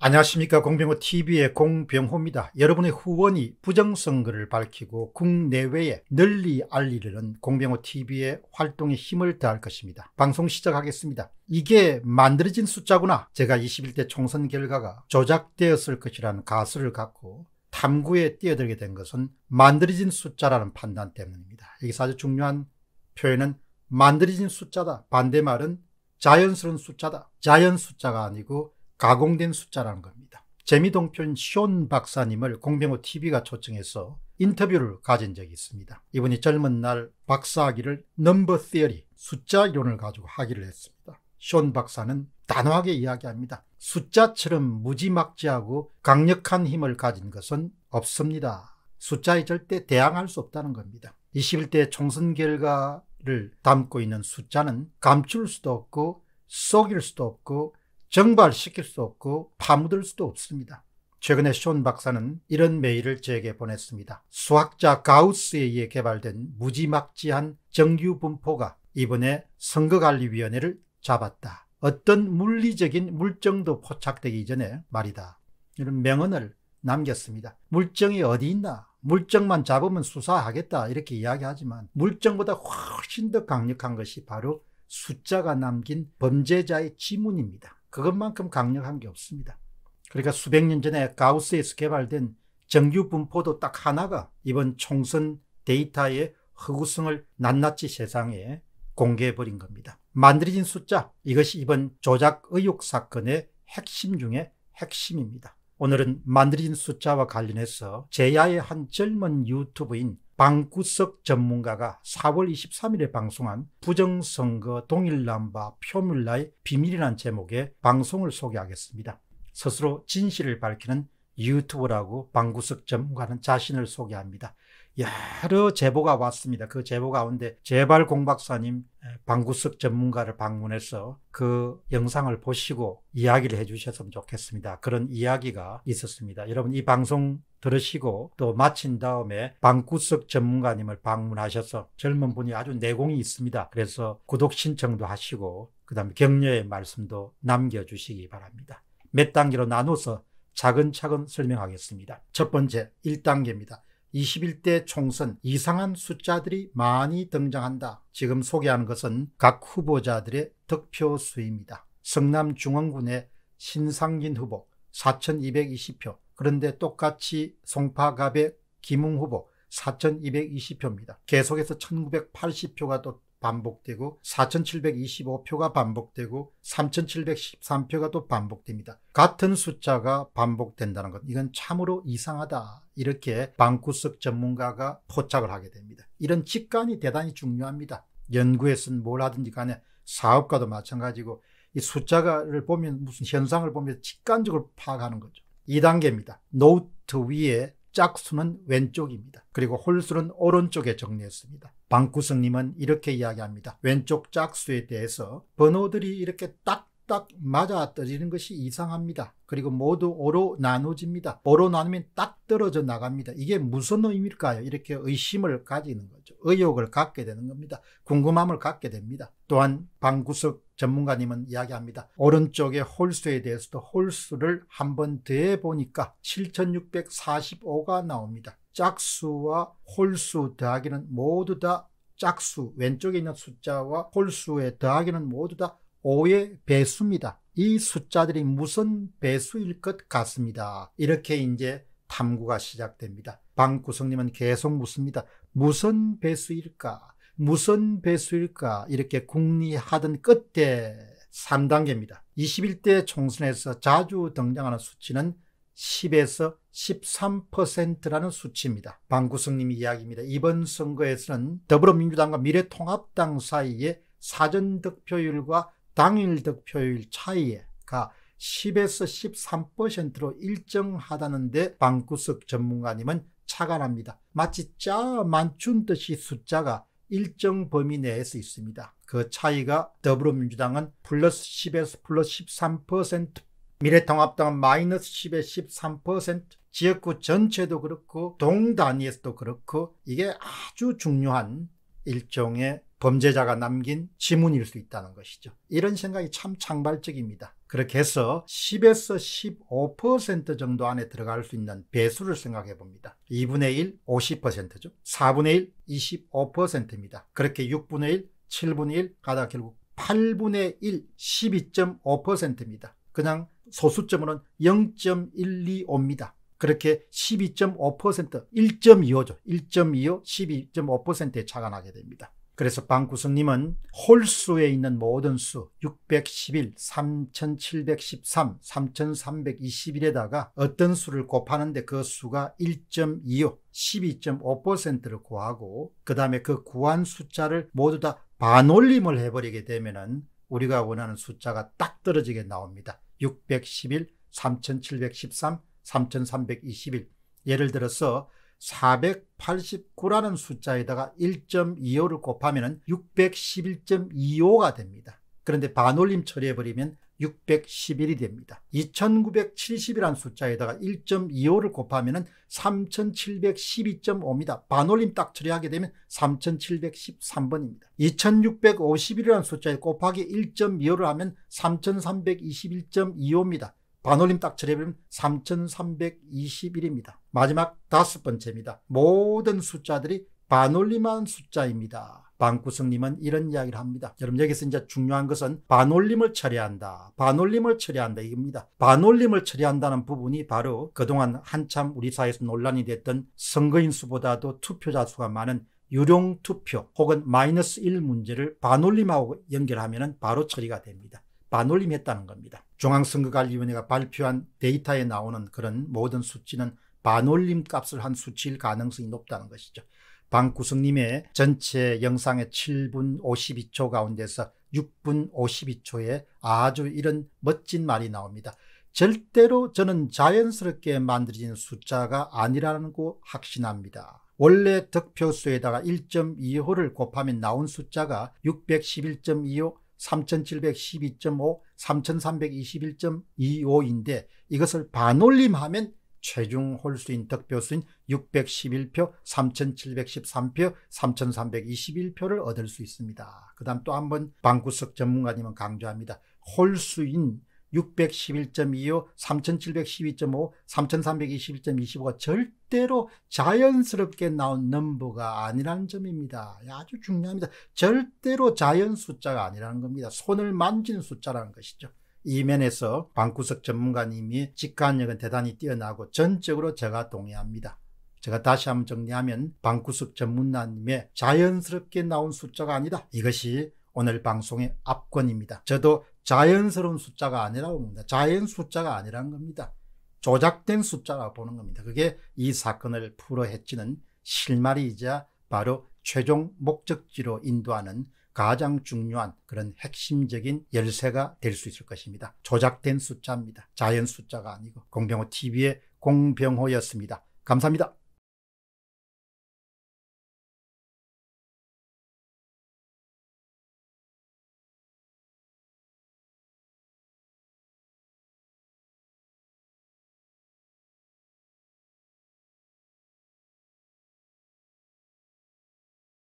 안녕하십니까 공병호TV의 공병호입니다. 여러분의 후원이 부정선거를 밝히고 국내외에 널리 알리려는 공병호TV의 활동에 힘을 다할 것입니다. 방송 시작하겠습니다. 이게 만들어진 숫자구나. 제가 21대 총선 결과가 조작되었을 것이라는 가설을 갖고 탐구에 뛰어들게 된 것은 만들어진 숫자라는 판단 때문입니다. 여기서 아주 중요한 표현은 만들어진 숫자다. 반대말은 자연스러운 숫자다. 자연 숫자가 아니고 가공된 숫자라는 겁니다. 재미동편 시온 박사님을 공병호 TV가 초청해서 인터뷰를 가진 적이 있습니다. 이분이 젊은 날 박사학위를 넘버 시어리 숫자 이론을 가지고 학위를 했습니다. 쇼 박사는 단호하게 이야기합니다. 숫자처럼 무지막지하고 강력한 힘을 가진 것은 없습니다. 숫자에 절대 대항할 수 없다는 겁니다. 21대 총선 결과를 담고 있는 숫자는 감출 수도 없고 속일 수도 없고 정발시킬 수 없고 파묻을 수도 없습니다. 최근에 쇼 박사는 이런 메일을 제게 보냈습니다. 수학자 가우스에 의해 개발된 무지막지한 정규 분포가 이번에 선거관리위원회를 잡았다. 어떤 물리적인 물정도 포착되기 전에 말이다. 이런 명언을 남겼습니다. 물정이 어디 있나? 물정만 잡으면 수사하겠다. 이렇게 이야기하지만 물정보다 훨씬 더 강력한 것이 바로 숫자가 남긴 범죄자의 지문입니다. 그것만큼 강력한 게 없습니다. 그러니까 수백 년 전에 가우스에서 개발된 정규 분포도 딱 하나가 이번 총선 데이터의 허구성을 낱낱이 세상에 공개해버린 겁니다. 만들어진 숫자, 이것이 이번 조작 의혹 사건의 핵심 중에 핵심입니다. 오늘은 만들어진 숫자와 관련해서 제야의 한 젊은 유튜브인 방구석 전문가가 4월 23일에 방송한 부정선거 동일남바 표물라의 비밀이란 제목의 방송을 소개하겠습니다. 스스로 진실을 밝히는 유튜버라고 방구석 전문가는 자신을 소개합니다. 여러 제보가 왔습니다. 그 제보 가운데 제발 공박사님 방구석 전문가를 방문해서 그 영상을 보시고 이야기를 해주셨으면 좋겠습니다. 그런 이야기가 있었습니다. 여러분 이 방송 들으시고 또 마친 다음에 방구석 전문가님을 방문하셔서 젊은 분이 아주 내공이 있습니다. 그래서 구독 신청도 하시고 그 다음에 격려의 말씀도 남겨주시기 바랍니다. 몇 단계로 나눠서 차근차근 설명하겠습니다. 첫 번째 1단계입니다. 21대 총선 이상한 숫자들이 많이 등장한다. 지금 소개하는 것은 각 후보자들의 득표 수입니다. 성남 중원군의 신상진 후보 4220표 그런데 똑같이 송파갑의 김웅 후보 4220표입니다. 계속해서 1980표가 또 반복되고 4,725표가 반복되고 3,713표가 또 반복됩니다. 같은 숫자가 반복된다는 것 이건 참으로 이상하다 이렇게 방구석 전문가가 포착을 하게 됩니다. 이런 직관이 대단히 중요합니다. 연구에서는 뭘 하든지 간에 사업가도 마찬가지고 이 숫자를 보면 무슨 현상을 보면 직관적으로 파악하는 거죠. 2단계입니다. 노트 위에 짝수는 왼쪽입니다. 그리고 홀수는 오른쪽에 정리했습니다. 방구성님은 이렇게 이야기합니다. 왼쪽 짝수에 대해서 번호들이 이렇게 딱딱 맞아 떨어지는 것이 이상합니다. 그리고 모두 5로 나눠집니다. 5로 나누면 딱 떨어져 나갑니다. 이게 무슨 의미일까요? 이렇게 의심을 가지는 거예요. 의욕을 갖게 되는 겁니다. 궁금함을 갖게 됩니다. 또한 방구석 전문가님은 이야기합니다. 오른쪽의 홀수에 대해서도 홀수를 한번 더해 보니까 7645가 나옵니다. 짝수와 홀수 더하기는 모두 다 짝수, 왼쪽에 있는 숫자와 홀수의 더하기는 모두 다 5의 배수입니다. 이 숫자들이 무슨 배수일 것 같습니다. 이렇게 이제 탐구가 시작됩니다. 방구성님은 계속 묻습니다. 무슨 배수일까? 무슨 배수일까? 이렇게 궁리하던 끝에 3단계입니다. 21대 총선에서 자주 등장하는 수치는 10에서 13%라는 수치입니다. 방구성님 이야기입니다. 이번 선거에서는 더불어민주당과 미래통합당 사이에 사전 득표율과 당일 득표율 차이가 10에서 13%로 일정하다는데 방구석 전문가님은 차관 납니다. 마치 짜 만춘 듯이 숫자가 일정 범위 내에서 있습니다. 그 차이가 더불어민주당은 플러스 10에서 플러스 13%, 미래통합당은 마이너스 10에 13%, 지역구 전체도 그렇고 동단위에서도 그렇고 이게 아주 중요한 일종의 범죄자가 남긴 지문일 수 있다는 것이죠. 이런 생각이 참 창발적입니다. 그렇게 해서 10에서 15% 정도 안에 들어갈 수 있는 배수를 생각해 봅니다. 2분의 1, 50%죠. 4분의 1, 25%입니다. 그렇게 6분의 1, 7분의 1 가다 결국 8분의 1, 12.5%입니다. 그냥 소수점으로는 0.125입니다. 그렇게 12.5%, 1.25죠. 1.25, 12.5%의 차가 나게 됩니다. 그래서 방구스님은 홀수에 있는 모든 수 611, 3713, 3321에다가 어떤 수를 곱하는데 그 수가 1.25, 12.5%를 구하고 그 다음에 그 구한 숫자를 모두 다 반올림을 해버리게 되면은 우리가 원하는 숫자가 딱 떨어지게 나옵니다. 611, 3713, 3321. 예를 들어서 489라는 숫자에다가 1.25를 곱하면 611.25가 됩니다. 그런데 반올림 처리해버리면 611이 됩니다. 2970이라는 숫자에다가 1.25를 곱하면 3712.5입니다. 반올림 딱 처리하게 되면 3713번입니다. 2651이라는 숫자에 곱하기 1.25를 하면 3321.25입니다. 반올림 딱처리해버리면 3321입니다. 마지막 다섯 번째입니다. 모든 숫자들이 반올림한 숫자입니다. 방구성님은 이런 이야기를 합니다. 여러분 여기서 이제 중요한 것은 반올림을 처리한다. 반올림을 처리한다 이겁니다. 반올림을 처리한다는 부분이 바로 그동안 한참 우리 사회에서 논란이 됐던 선거인 수보다도 투표자 수가 많은 유령 투표 혹은 마이너스 1 문제를 반올림하고 연결하면 바로 처리가 됩니다. 반올림했다는 겁니다. 중앙선거관리위원회가 발표한 데이터에 나오는 그런 모든 수치는 반올림 값을 한 수치일 가능성이 높다는 것이죠. 방구승님의 전체 영상의 7분 52초 가운데서 6분 52초에 아주 이런 멋진 말이 나옵니다. 절대로 저는 자연스럽게 만들어진 숫자가 아니라고 는 확신합니다. 원래 득표수에다가 1.25를 곱하면 나온 숫자가 611.25, 3,712.5, 3,321.25인데 이것을 반올림하면 최종 홀수인 득표수인 611표, 3,713표, 3,321표를 얻을 수 있습니다. 그 다음 또 한 번 방구석 전문가님은 강조합니다. 홀수인 611.25, 3712.5, 3321.25가 절대로 자연스럽게 나온 넘버가 아니라는 점입니다. 아주 중요합니다. 절대로 자연 숫자가 아니라는 겁니다. 손을 만지는 숫자라는 것이죠. 이면에서 방구석 전문가님이 직관력은 대단히 뛰어나고 전적으로 제가 동의합니다. 제가 다시 한번 정리하면 방구석 전문가님의 자연스럽게 나온 숫자가 아니다. 이것이 오늘 방송의 압권입니다. 저도 자연스러운 숫자가 아니라고 봅니다. 자연 숫자가 아니라는 겁니다. 조작된 숫자라고 보는 겁니다. 그게 이 사건을 풀어 헤치는 실마리이자 바로 최종 목적지로 인도하는 가장 중요한 그런 핵심적인 열쇠가 될 수 있을 것입니다. 조작된 숫자입니다. 자연 숫자가 아니고 공병호 TV의 공병호였습니다. 감사합니다.